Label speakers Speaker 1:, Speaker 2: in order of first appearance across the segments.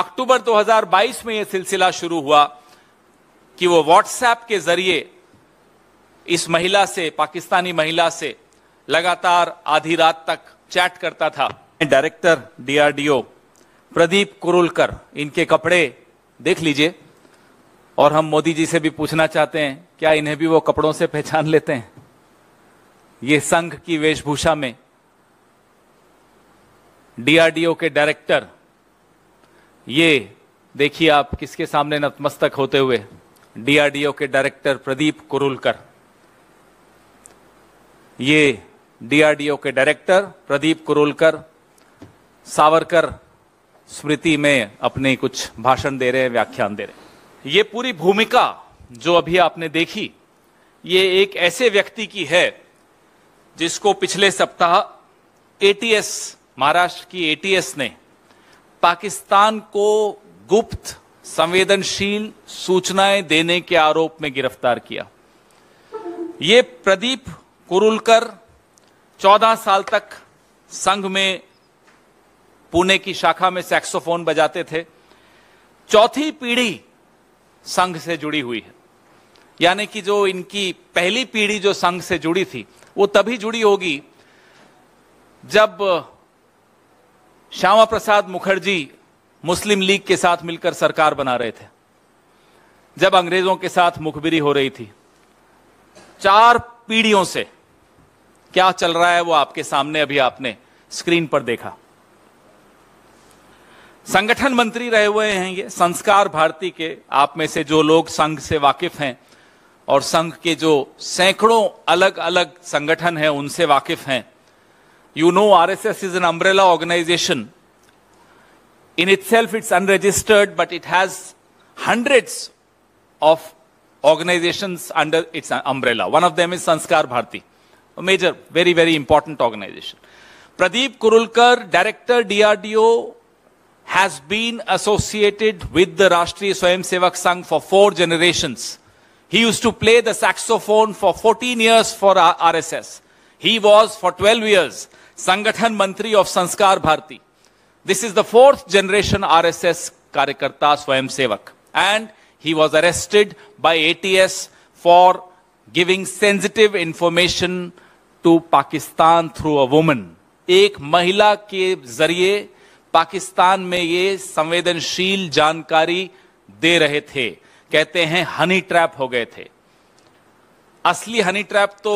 Speaker 1: अक्टूबर 2022 में यह सिलसिला शुरू हुआ कि वो व्हाट्सएप के जरिए इस महिला से पाकिस्तानी महिला से लगातार आधी रात तक चैट करता था डायरेक्टर डीआरडीओ प्रदीप कुरुलकर इनके कपड़े देख लीजिए और हम मोदी जी से भी पूछना चाहते हैं क्या इन्हें भी वो कपड़ों से पहचान लेते हैं ये संघ की वेशभूषा में डीआरडीओ के डायरेक्टर ये देखिए आप किसके सामने नतमस्तक होते हुए डीआरडीओ के डायरेक्टर प्रदीप कुरुलकर ये डीआरडीओ के डायरेक्टर प्रदीप कुरुलकर सावरकर स्मृति में अपने कुछ भाषण दे रहे हैं व्याख्यान दे रहे हैं ये पूरी भूमिका जो अभी आपने देखी ये एक ऐसे व्यक्ति की है जिसको पिछले सप्ताह एटीएस महाराष्ट्र की एटीएस ने पाकिस्तान को गुप्त संवेदनशील सूचनाएं देने के आरोप में गिरफ्तार किया ये प्रदीप कुरुलकर 14 साल तक संघ में पुणे की शाखा में सैक्सोफोन बजाते थे चौथी पीढ़ी संघ से जुड़ी हुई है यानी कि जो इनकी पहली पीढ़ी जो संघ से जुड़ी थी वो तभी जुड़ी होगी जब श्यामा प्रसाद मुखर्जी मुस्लिम लीग के साथ मिलकर सरकार बना रहे थे जब अंग्रेजों के साथ मुखबिरी हो रही थी चार पीढ़ियों से क्या चल रहा है वो आपके सामने अभी आपने स्क्रीन पर देखा संगठन मंत्री रहे हुए हैं ये संस्कार भारती के आप में से जो लोग संघ से वाकिफ हैं और संघ के जो सैकड़ों अलग अलग संगठन हैं उनसे वाकिफ हैं You know RSS is an umbrella organization. In itself, it's unregistered, but it has hundreds of organizations under its umbrella. One of them is Sanskar Bharti, a major, very, very important organization. Pradeep Kurulkar, Director DRDO, has been associated with the Rashtriya Sevak Sangh for four generations. He used to play the saxophone for 14 years for RSS. He was for 12 years संगठन मंत्री of Sanskar Bharati this is the fourth generation RSS कार्यकर्ता स्वयंसेवक and arrested by A T S for giving sensitive information to Pakistan through a woman एक महिला के जरिए पाकिस्तान में ये संवेदनशील जानकारी दे रहे थे कहते हैं हनी ट्रैप हो गए थे असली हनी ट्रैप तो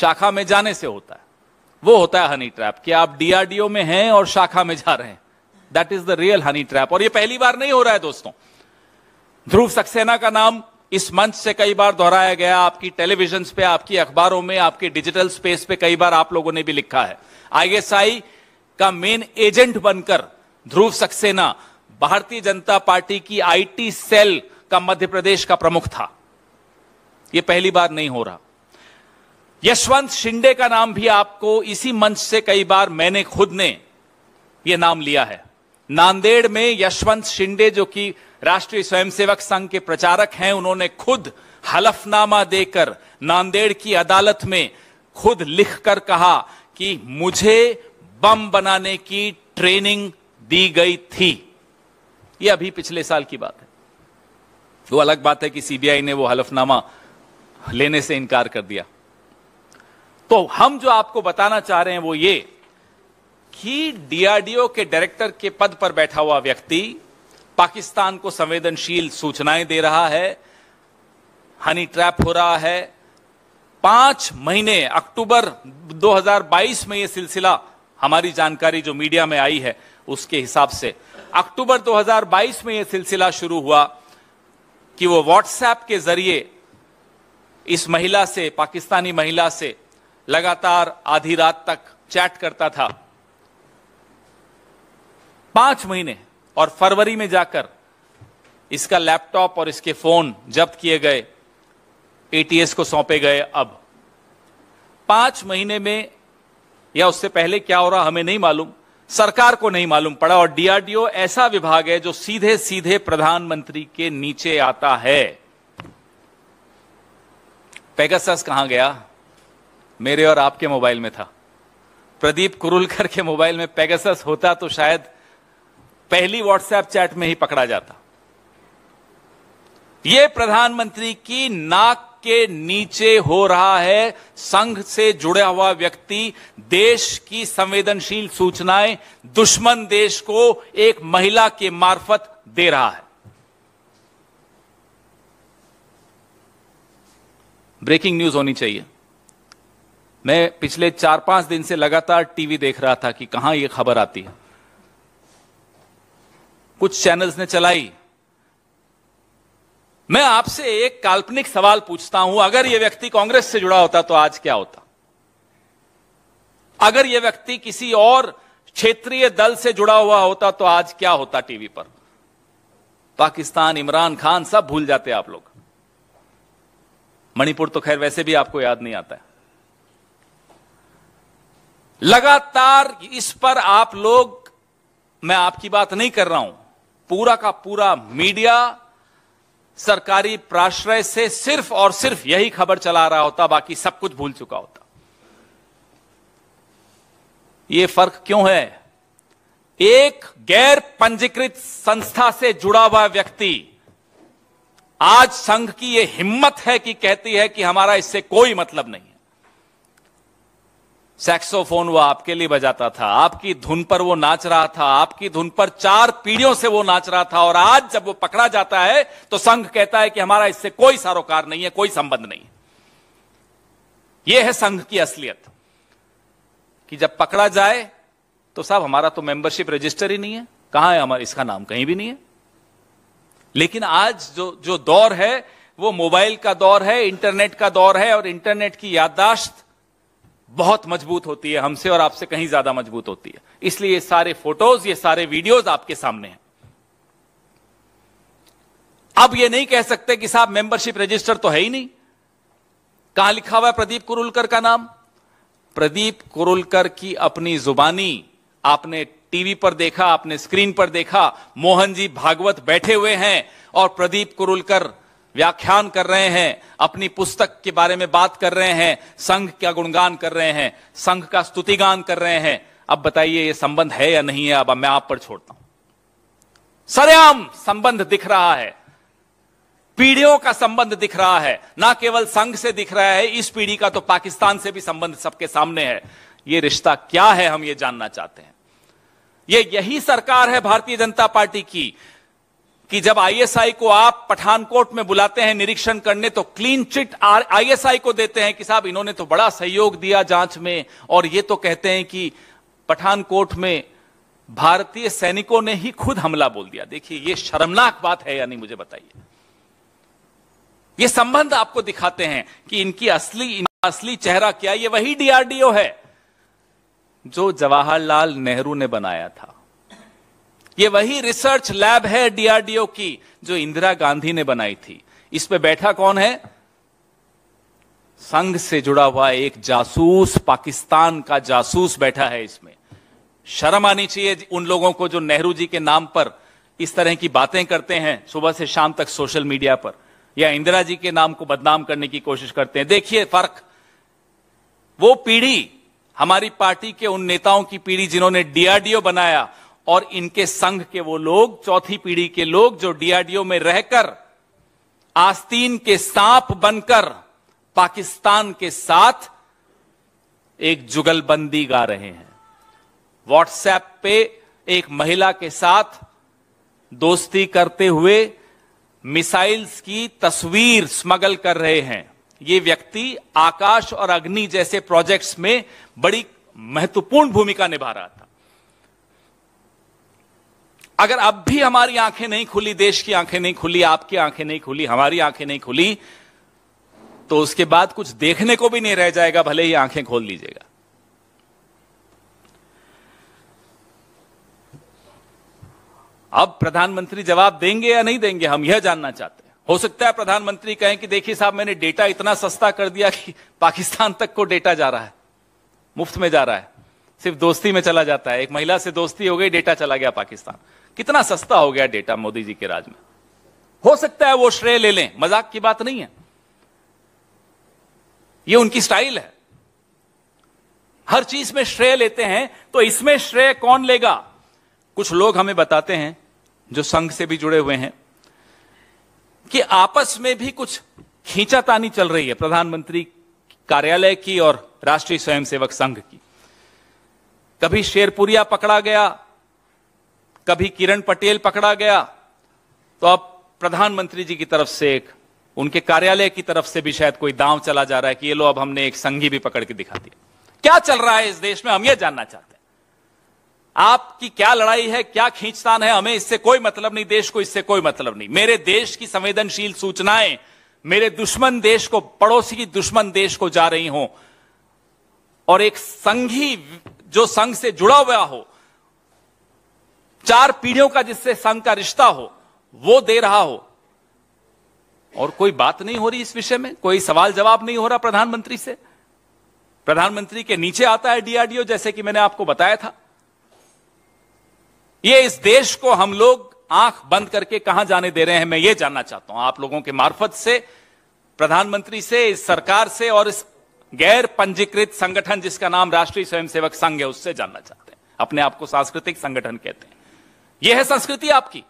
Speaker 1: शाखा में जाने से होता है वो होता है हनी ट्रैप कि आप डीआरडीओ में हैं और शाखा में जा रहे हैं that is the real honey trap और ये पहली बार नहीं हो रहा है दोस्तों ध्रुव सक्सेना का नाम इस मंच से कई बार दोहराया गया आपकी टेलीविजन पे आपकी अखबारों में आपके डिजिटल स्पेस पे कई बार आप लोगों ने भी लिखा है आईएसआई का मेन एजेंट बनकर ध्रुव सक्सेना भारतीय जनता पार्टी की आईटी सेल का मध्य प्रदेश का प्रमुख था यह पहली बार नहीं हो रहा यशवंत शिंदे का नाम भी आपको इसी मंच से कई बार मैंने खुद ने यह नाम लिया है नांदेड़ में यशवंत शिंदे जो कि राष्ट्रीय स्वयंसेवक संघ के प्रचारक हैं उन्होंने खुद हलफनामा देकर नांदेड़ की अदालत में खुद लिखकर कहा कि मुझे बम बनाने की ट्रेनिंग दी गई थी यह अभी पिछले साल की बात है वो अलग बात है कि सीबीआई ने वो हलफनामा लेने से इनकार कर दिया तो हम जो आपको बताना चाह रहे हैं वो ये कि डीआरडीओ के डायरेक्टर के पद पर बैठा हुआ व्यक्ति पाकिस्तान को संवेदनशील सूचनाएं दे रहा है हनी ट्रैप हो रहा है पांच महीने अक्टूबर 2022 में यह सिलसिला हमारी जानकारी जो मीडिया में आई है उसके हिसाब से अक्टूबर 2022 में यह सिलसिला शुरू हुआ कि वो व्हाट्सएप के जरिए इस महिला से पाकिस्तानी महिला से लगातार आधी रात तक चैट करता था पांच महीने और फरवरी में जाकर इसका लैपटॉप और इसके फोन जब्त किए गए एटीएस को सौंपे गए अब पांच महीने में या उससे पहले क्या हो रहा हमें नहीं मालूम सरकार को नहीं मालूम पड़ा और डीआरडीओ ऐसा विभाग है जो सीधे सीधे प्रधानमंत्री के नीचे आता है पैगस कहां गया मेरे और आपके मोबाइल में था प्रदीप कुरुलकर के मोबाइल में पेगसस होता तो शायद पहली व्हाट्सएप चैट में ही पकड़ा जाता यह प्रधानमंत्री की नाक के नीचे हो रहा है संघ से जुड़ा हुआ व्यक्ति देश की संवेदनशील सूचनाएं दुश्मन देश को एक महिला के मार्फत दे रहा है ब्रेकिंग न्यूज होनी चाहिए मैं पिछले चार पांच दिन से लगातार टीवी देख रहा था कि कहां यह खबर आती है कुछ चैनल्स ने चलाई मैं आपसे एक काल्पनिक सवाल पूछता हूं अगर यह व्यक्ति कांग्रेस से जुड़ा होता तो आज क्या होता अगर यह व्यक्ति किसी और क्षेत्रीय दल से जुड़ा हुआ होता तो आज क्या होता टीवी पर पाकिस्तान इमरान खान सब भूल जाते आप लोग मणिपुर तो खैर वैसे भी आपको याद नहीं आता है लगातार इस पर आप लोग मैं आपकी बात नहीं कर रहा हूं पूरा का पूरा मीडिया सरकारी प्राश्रय से सिर्फ और सिर्फ यही खबर चला रहा होता बाकी सब कुछ भूल चुका होता यह फर्क क्यों है एक गैर पंजीकृत संस्था से जुड़ा हुआ व्यक्ति आज संघ की यह हिम्मत है कि कहती है कि हमारा इससे कोई मतलब नहीं सैक्सोफोन वो आपके लिए बजाता था आपकी धुन पर वो नाच रहा था आपकी धुन पर चार पीढ़ियों से वो नाच रहा था और आज जब वो पकड़ा जाता है तो संघ कहता है कि हमारा इससे कोई सारोकार नहीं है कोई संबंध नहीं ये है संघ की असलियत कि जब पकड़ा जाए तो साहब हमारा तो मेंबरशिप रजिस्टर ही नहीं है कहां है हमारा इसका नाम कहीं भी नहीं है लेकिन आज जो जो दौर है वो मोबाइल का दौर है इंटरनेट का दौर है और इंटरनेट की याददाश्त बहुत मजबूत होती है हमसे और आपसे कहीं ज्यादा मजबूत होती है इसलिए ये सारे फोटोज ये सारे वीडियोज आपके सामने हैं अब ये नहीं कह सकते कि साहब मेंबरशिप रजिस्टर तो है ही नहीं कहां लिखा हुआ है प्रदीप कुरुलकर का नाम प्रदीप कुरुलकर की अपनी जुबानी आपने टीवी पर देखा आपने स्क्रीन पर देखा मोहन जी भागवत बैठे हुए हैं और प्रदीप कुरुलकर व्याख्यान कर रहे हैं अपनी पुस्तक के बारे में बात कर रहे हैं संघ का गुणगान कर रहे हैं संघ का स्तुतिगान कर रहे हैं अब बताइए ये संबंध है या नहीं है अब मैं आप पर छोड़ता हूं सरेआम संबंध दिख रहा है पीढ़ियों का संबंध दिख रहा है ना केवल संघ से दिख रहा है इस पीढ़ी का तो पाकिस्तान से भी संबंध सबके सामने है ये रिश्ता क्या है हम ये जानना चाहते हैं ये यही सरकार है भारतीय जनता पार्टी की कि जब आईएसआई को आप पठानकोट में बुलाते हैं निरीक्षण करने तो क्लीन चिट आईएसआई को देते हैं कि साहब इन्होंने तो बड़ा सहयोग दिया जांच में और ये तो कहते हैं कि पठानकोट में भारतीय सैनिकों ने ही खुद हमला बोल दिया देखिए ये शर्मनाक बात है या नहीं मुझे बताइए ये संबंध आपको दिखाते हैं कि इनकी असली असली चेहरा क्या ये वही डीआरडीओ है जो जवाहरलाल नेहरू ने बनाया था ये वही रिसर्च लैब है डीआरडीओ की जो इंदिरा गांधी ने बनाई थी इस पे बैठा कौन है संघ से जुड़ा हुआ एक जासूस पाकिस्तान का जासूस बैठा है इसमें शर्म आनी चाहिए उन लोगों को जो नेहरू जी के नाम पर इस तरह की बातें करते हैं सुबह से शाम तक सोशल मीडिया पर या इंदिरा जी के नाम को बदनाम करने की कोशिश करते हैं देखिए फर्क वो पीढ़ी हमारी पार्टी के उन नेताओं की पीढ़ी जिन्होंने डीआरडीओ बनाया और इनके संघ के वो लोग चौथी पीढ़ी के लोग जो डीआरडीओ में रहकर आस्तीन के सांप बनकर पाकिस्तान के साथ एक जुगलबंदी गा रहे हैं व्हाट्सएप पे एक महिला के साथ दोस्ती करते हुए मिसाइल्स की तस्वीर स्मगल कर रहे हैं ये व्यक्ति आकाश और अग्नि जैसे प्रोजेक्ट्स में बड़ी महत्वपूर्ण भूमिका निभा रहा था अगर अब भी हमारी आंखें नहीं खुली देश की आंखें नहीं खुली आपकी आंखें नहीं खुली हमारी आंखें नहीं खुली तो उसके बाद कुछ देखने को भी नहीं रह जाएगा भले ही आंखें खोल लीजिएगा अब प्रधानमंत्री जवाब देंगे या नहीं देंगे हम यह जानना चाहते हैं हो सकता है प्रधानमंत्री कहें कि देखिए साहब मैंने डेटा इतना सस्ता कर दिया कि पाकिस्तान तक को डेटा जा रहा है मुफ्त में जा रहा है सिर्फ दोस्ती में चला जाता है एक महिला से दोस्ती हो गई डेटा चला गया पाकिस्तान कितना सस्ता हो गया डेटा मोदी जी के राज में हो सकता है वो श्रेय ले लें मजाक की बात नहीं है ये उनकी स्टाइल है हर चीज में श्रेय लेते हैं तो इसमें श्रेय कौन लेगा कुछ लोग हमें बताते हैं जो संघ से भी जुड़े हुए हैं कि आपस में भी कुछ खींचातानी चल रही है प्रधानमंत्री कार्यालय की और राष्ट्रीय स्वयंसेवक संघ की कभी शेरपुरिया पकड़ा गया कभी किरण पटेल पकड़ा गया तो अब प्रधानमंत्री जी की तरफ से एक उनके कार्यालय की तरफ से भी शायद कोई दांव चला जा रहा है कि ये लो अब हमने एक संघी भी पकड़ के दिखा दिया क्या चल रहा है इस देश में हम ये जानना चाहते हैं आपकी क्या लड़ाई है क्या खींचतान है हमें इससे कोई मतलब नहीं देश को इससे कोई मतलब नहीं मेरे देश की संवेदनशील सूचनाएं मेरे दुश्मन देश को पड़ोसी की दुश्मन देश को जा रही हो और एक संघी जो संघ से जुड़ा हुआ हो चार पीढ़ियों का जिससे संघ का रिश्ता हो वो दे रहा हो और कोई बात नहीं हो रही इस विषय में कोई सवाल जवाब नहीं हो रहा प्रधानमंत्री से प्रधानमंत्री के नीचे आता है डीआरडीओ जैसे कि मैंने आपको बताया था ये इस देश को हम लोग आंख बंद करके कहां जाने दे रहे हैं मैं ये जानना चाहता हूं आप लोगों के मार्फत से प्रधानमंत्री से इस सरकार से और इस गैर पंजीकृत संगठन जिसका नाम राष्ट्रीय स्वयंसेवक संघ है उससे जानना चाहते हैं अपने आप को सांस्कृतिक संगठन कहते हैं यह है संस्कृति आपकी